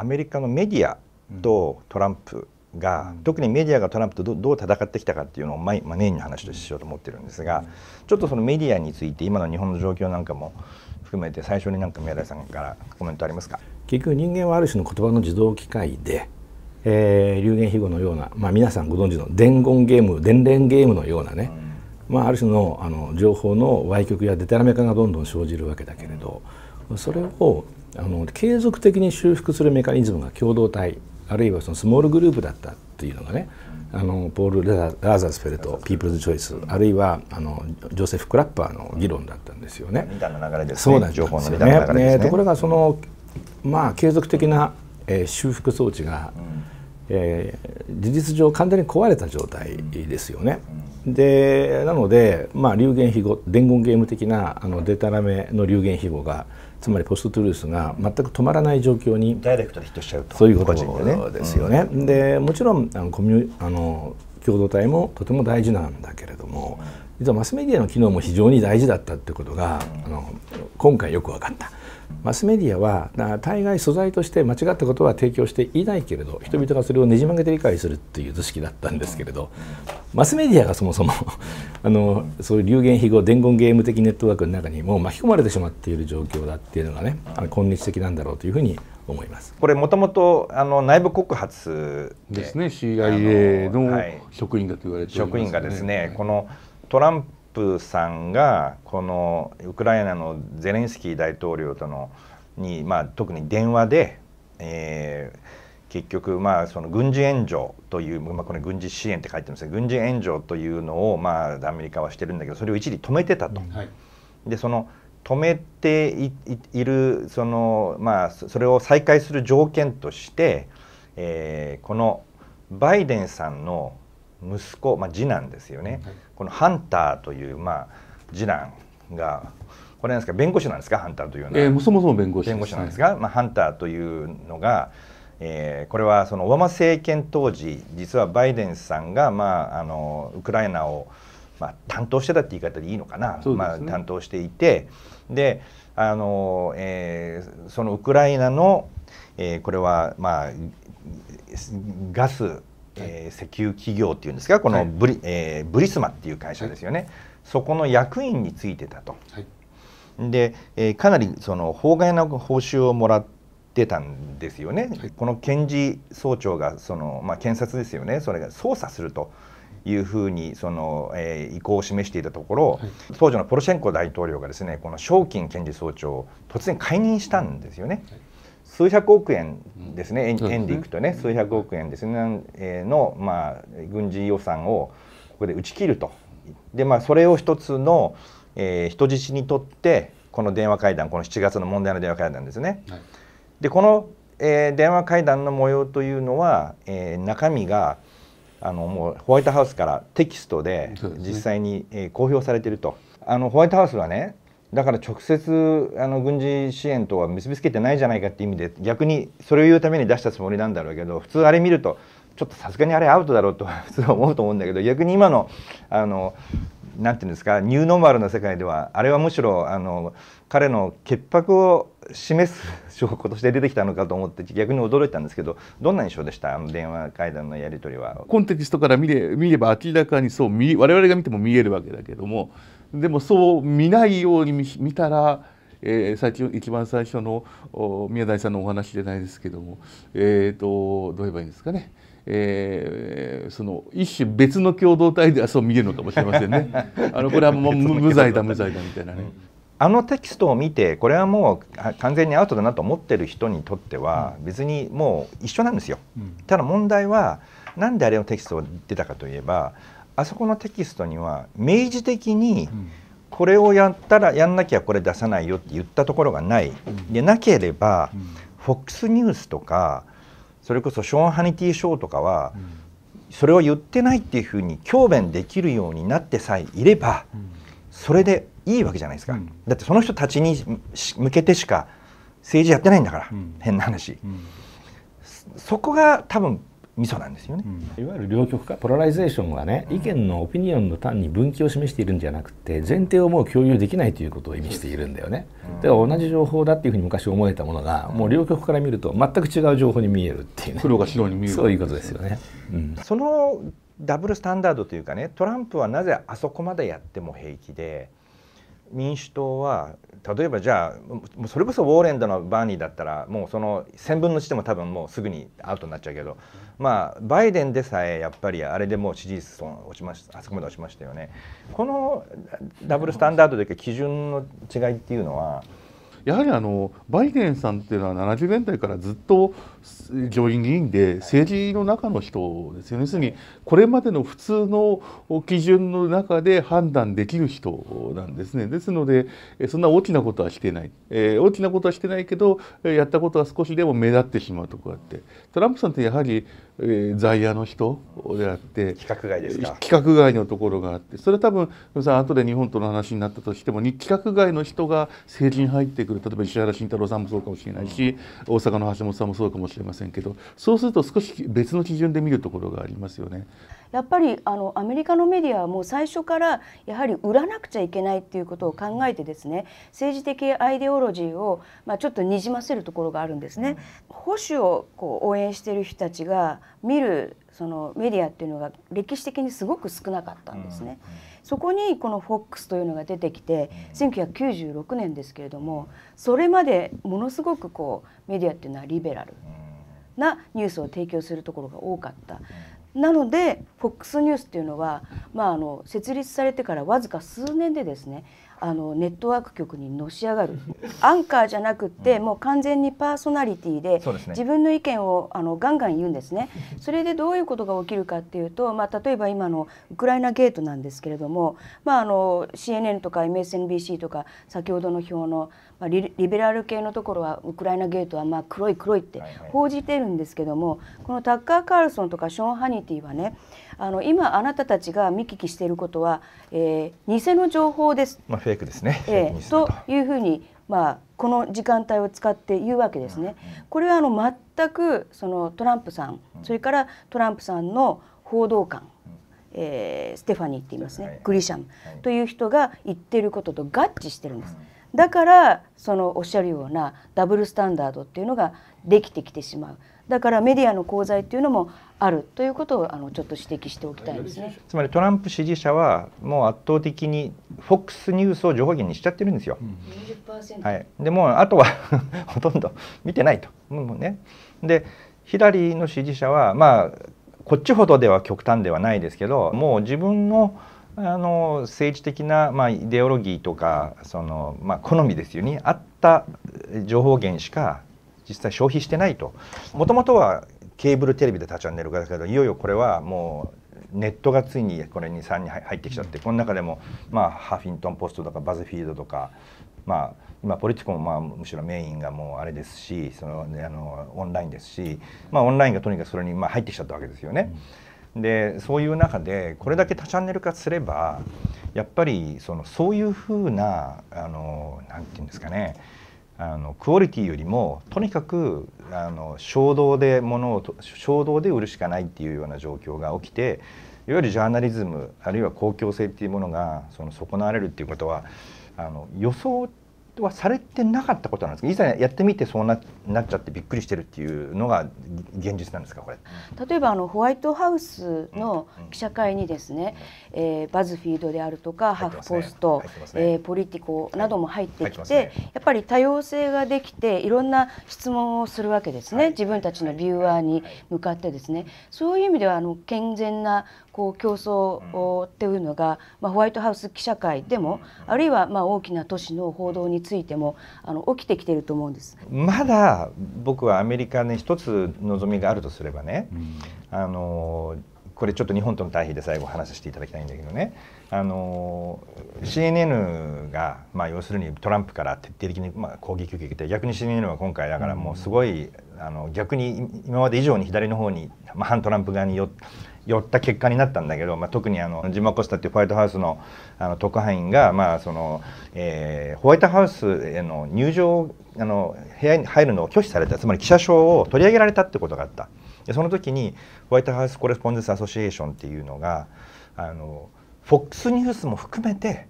アメリカのメディアとトランプが、うん、特にメディアがトランプとどう戦ってきたかっていうのをまあ、メインの話としようと思ってるんですが、うん、ちょっとそのメディアについて今の日本の状況なんかも含めて最初になんか宮台さんからコメントありますか結局人間はある種の言葉の自動機械で、えー、流言飛語のような、まあ、皆さんご存知の伝言ゲーム伝連ゲームのようなね、うん、まあ、ある種のあの情報の歪曲やデタラメ化がどんどん生じるわけだけれど、それをあの継続的に修復するメカニズムが共同体あるいはそのスモールグループだったっていうのがねあのポール・ラーザスフェルトピープルズ・チョイスあるいはあのジョセフ・クラッパーの議論だったんですよね。ねそうなんですよね、ね、ところがその、まあ、継続的な、えー、修復装置が、うん、えー、事実上完全に壊れた状態ですよね。うん、でなので、まあ、流言飛語伝言ゲーム的なあのデタラメの流言飛語が、うんつまりポストトゥルースが全く止まらない状況にダイレクトでヒットしちゃうとそういうことですよね。ねうん、でもちろんあのコミュあの共同体もとても大事なんだけれども実はマスメディアの機能も非常に大事だったってことが、あの今回よく分かった。マスメディアは大概素材として間違ったことは提供していないけれど人々がそれをねじ曲げて理解するっていう図式だったんですけれどマスメディアがそもそも あのそういう流言飛語伝言ゲーム的ネットワークの中にもう巻き込まれてしまっている状況だっていうのがねあの今日的なんだろうというふうに思いますこれもともとあの内部告発ですね CIA の職員がと言われて、ね、職員がですね、い、このトランププさんがこのウクライナのゼレンスキー大統領とのに、まあ、特に電話で、えー、結局、まあ、その軍事援助という、まあ、これ軍事支援って書いてますが軍事援助というのを、まあ、アメリカはしてるんだけどそれを一時止めてたと。はい、でその止めているその、まあ、それを再開する条件として、えー、このバイデンさんの息子、まあ、次男ですよね、このハンターという、まあ、次男がこれなんですか弁護士なんですかハンターというのは、えー、そもそも弁護士、弁護士なんですが、まあ、ハンターというのが、えー、これはそのオバマ政権当時実はバイデンさんが、まあ、あのウクライナを、まあ、担当してたって言い方でいいのかな、ね、まあ、担当していてであの、えー、そのウクライナの、えー、これは、まあ、ガスえー、石油企業っていうんですがこのブリはい、えー、ブリスマっていう会社ですよね、はい、そこの役員についてたと。はい、で、えー、かなりその法外な報酬をもらってたんですよね、はい、この検事総長がその、まあ、検察ですよねそれが捜査するというふうにその、えー、意向を示していたところ、はい、当時のポロシェンコ大統領がですねこの賞金検事総長を突然解任したんですよね。はい数百億円ですね、うん、円でいくとね、数百億円ですね、えー、の、まあ、軍事予算をここで打ち切ると。でまあ、それを一つの、えー、人質にとってこの電話会談この7月の問題の電話会談ですね。はい、でこの、えー、電話会談の模様というのは、えー、中身があのもうホワイトハウスからテキストで実際に、え公表されていると、あのホワイトハウスはねだから直接あの軍事支援とは結びつけてないじゃないかって意味で逆にそれを言うために出したつもりなんだろうけど普通あれ見るとちょっとさすがにあれアウトだろうと普通は思うと思うんだけど逆に今のあのなんていうんですかニューノーマルの世界ではあれはむしろあの彼の潔白を示す証拠として出てきたのかと思って逆に驚いたんですけどどんな印象でしたあの電話会談のやり取りは。コンテキストから見れ見れば明らかにそう我々が見ても見えるわけだけどもでもそう見ないように見たら、えー、最近一番最初の宮台さんのお話じゃないですけども、えーと、どう言えばいいんですかね、えー、その一種別の共同体ではそう見えるのかもしれませんね。あのこれはもう無罪だ無罪だみたいなね。あのテキストを見てこれはもう完全にアウトだなと思ってる人にとっては別にもう一緒なんですよ。ただ問題は何であれのテキストが出たかといえばあそこのテキストには明示的にこれをやったらやんなきゃこれ出さないよって言ったところがない、でなければ、FOX ニュースとかそれこそショーン・ハニティショーとかは、それを言ってないっていうふうに強弁できるようになってさえいれば、それでいいわけじゃないですか、だってその人たちに向けてしか政治やってないんだから、変な話、そこが多分ミソなんですよね、うん、いわゆる両極化ポラライゼーションはね、意見のオピニオンの単に分岐を示しているんじゃなくて前提をもう共有できないということを意味しているんだよね、では同じ情報だっていうふうに昔思えたものが、もう両極から見ると全く違う情報に見えるっていう、ね、黒が白に見えるそういうことですよね、うん、そのダブルスタンダードというかねトランプはなぜあそこまでやっても平気で民主党は例えばじゃあそれこそウォーレンドのバーニーだったらもうその1000分の1でも多分もうすぐにアウトになっちゃうけど、まあ、バイデンでさえやっぱりあれでもう支持率落ちましあそこまで落ちましたよね。このダブルスタンダードというか基準の違いっていうのはやはりあのバイデンさんっていうのは70年代からずっと上院議員で政治の中の人ですよね要するにこれまでの普通の基準の中で判断できる人なんですねですのでそんな大きなことはしてない、えー、大きなことはしてないけどやったことは少しでも目立ってしまうとこがあってトランプさんってやはり、えー、在野の人であって規格外ですか規格外のところがあってそれは多分さ後で日本との話になったとしても規格外の人が政治に入ってくる例えば石原慎太郎さんもそうかもしれないし、大阪の橋本さんもそうかもしれませんけどそうすると少し別の基準で見るところがありますよね。やっぱりあのアメリカのメディアはもう最初からやはり売らなくちゃいけないっていうことを考えてですね政治的アイデオロジーを、まあ、ちょっとにじませるところがあるんですね。保守をこう応援している人たちが見るそのメディアっていうのが歴史的にすごく少なかったんですね。うんうんそこにこの FOX というのが出てきて1996年ですけれどもそれまでものすごくこうメディアっていうのはリベラルなニュースを提供するところが多かった。なので FOX ニュースっていうのは、まあ、あの設立されてからわずか数年でですねあのネットワーク局にのし上がるアンカーじゃなくて、もう完全にパーソナリティで、ね、自分の意見をあのガンガン言うんですね。それでどういうことが起きるかっていうと、まあ、例えば今のウクライナゲートなんですけれども、まあ、あの CNN とか MSNBC とか先ほどの表の、まあ、リベラル系のところはウクライナゲートはまあ黒い黒いって報じてるんですけども、はいはい、このタッカー・カールソンとかショーン・ハニティはねあの今あなたたちが見聞きしていることは、えー、偽の情報です。まあフェイクですね。えー、というふうにまあこの時間帯を使って言うわけですね。これはあの全くそのトランプさん、それからトランプさんの報道官。えー、ステファニーって言いますね、はい、グリシャムという人が言ってることと合致してるんです。だからそのおっしゃるようなダブルスタンダードっていうのができてきてしまう。だからメディアの功罪っていうのもあるということをあのちょっと指摘しておきたいですね。つまりトランプ支持者はもう圧倒的にフォックスニュースを情報源にしちゃってるんですよ。うん、はい、でもあとは ほとんど見てないと。もうね、で左の支持者はまあこっちほどでは極端ではないですけどもう自分のあの政治的な、まあ、イデオロギーとかその、まあ、好みですよねあった情報源しか実際消費してないと。もともとはケーブルテレビで他チャンネルがだけどいよいよこれはもうネットがついにこれに3に入ってきちゃってこの中でもまあハフィントン・ポストとかバズフィードとかまあ今ポリティコもまあむしろメインがもうあれですしその、ね、あのオンラインですしまあオンラインがとにかくそれにまあ入ってきちゃったわけですよね。でそういう中でこれだけ多チャンネル化すればやっぱりそのそういうふうな何て言うんですかねあのクオリティよりもとにかくあの衝動で物を衝動で売るしかないっていうような状況が起きていわゆるジャーナリズムあるいは公共性っていうものがその損なわれるっていうことはあの予想はされてなかったことなんですかいざやってみてそうななっちゃってびっくりしてるっていうのが現実なんですかこれ例えばあのホワイトハウスの記者会にですね、えバズフィードであるとか、ハーフポスト、ねえー、ポリティコなども入ってきて、はいね、やっぱり多様性ができていろんな質問をするわけですね、はい、自分たちのビューアーに向かってですね、そういう意味ではあの健全なこう競争っていうのが、まあ、ホワイトハウス記者会でも、あるいはまあ大きな都市の報道についてもあの起きてきてると思うんですまだ僕はアメリカに一つ望みがあるとすればね、うん、あのこれちょっと日本との対比で最後話させていただきたいんだけどねあの CNN が、まあ、要するにトランプから徹底的に、まあ、攻撃を受けて逆に CNN は今回だからもうすごい、うん、あの逆に今まで以上に左の方に、まあ、反トランプ側によ寄った結果になったんだけど、まあ、特にあのジマコスタっていうホワイトハウスのあの特派員が、まあそのえー、ホワイトハウスへの入場あの部屋に入るのを拒否されたつまり記者証を取り上げられたってことがあったでその時にホワイトハウス・コレスポンデンス・アソシエーションっていうのがあの FOX ニュースも含めて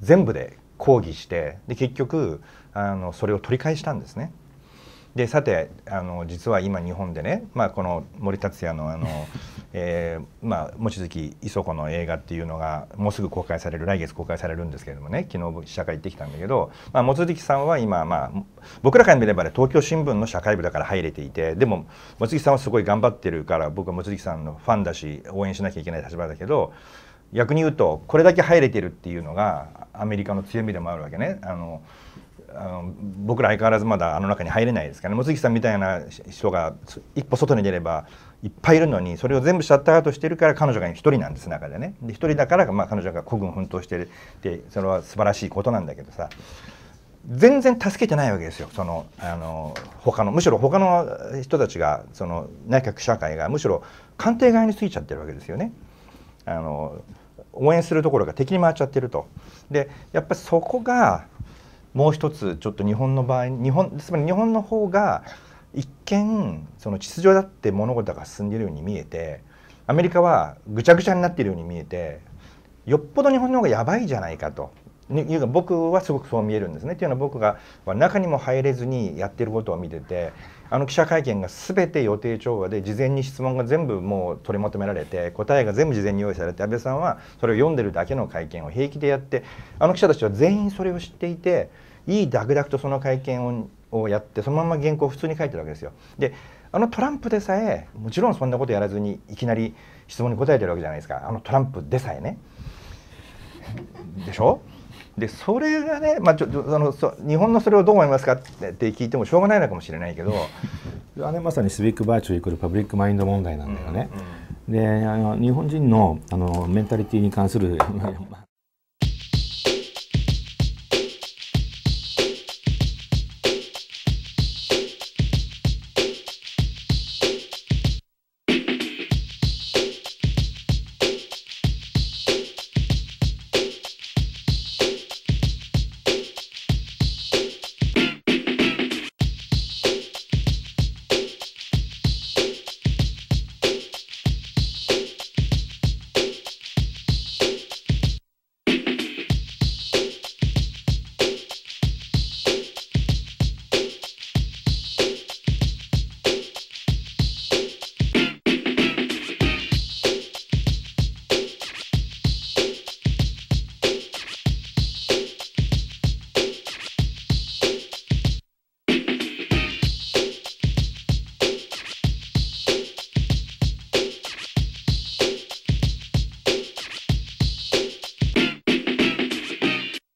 全部で抗議してで結局あのそれを取り返したんですね。でさてあの実は今日本でね、まあ、この森達也のあの、えーまあ、望月磯子の映画っていうのがもうすぐ公開される来月公開されるんですけれどもね昨日試写会行ってきたんだけど、まあ、望月さんは今、まあ、僕らから見れば、ね、東京新聞の社会部だから入れていてでも望月さんはすごい頑張ってるから僕は望月さんのファンだし応援しなきゃいけない立場だけど逆に言うとこれだけ入れてるっていうのがアメリカの強みでもあるわけね。あのあの僕ら相変わらずまだあの中に入れないですから、ね、望月さんみたいな人が一歩外に出ればいっぱいいるのにそれを全部シャットアウトしてるから彼女が一人なんです中でね一人だから、まあ、彼女が孤軍奮闘してるってそれは素晴らしいことなんだけどさ全然助けてないわけですよそのあの他のむしろ他の人たちがその内閣社会がむしろ官邸側に過ぎちゃってるわけですよね。あの応援するところが敵に回っちゃってると。でやっぱりそこがもう一つちょっと日本の場合日本つまり日本の方が一見その秩序だって物事が進んでいるように見えてアメリカはぐちゃぐちゃになっているように見えてよっぽど日本の方がやばいじゃないかと。いうか僕はすごくそう見えるんですね。というのは僕が中にも入れずにやってることを見ててあの記者会見が全て予定調和で事前に質問が全部もう取りまとめられて答えが全部事前に用意されて安倍さんはそれを読んでるだけの会見を平気でやってあの記者たちは全員それを知っていていいダクダクとその会見をやってそのまま原稿を普通に書いてるわけですよ。であのトランプでさえもちろんそんなことやらずにいきなり質問に答えてるわけじゃないですかあのトランプでさえね。でしょでそれがね、まあ、ちょそのそ日本のそれをどう思いますかって聞いてもしょうがないのかもしれないけど あれまさにシビック・バーチューイクルパブリック・マインド問題なんだよね。うんうん、であの日本人のあのメンタリティに関する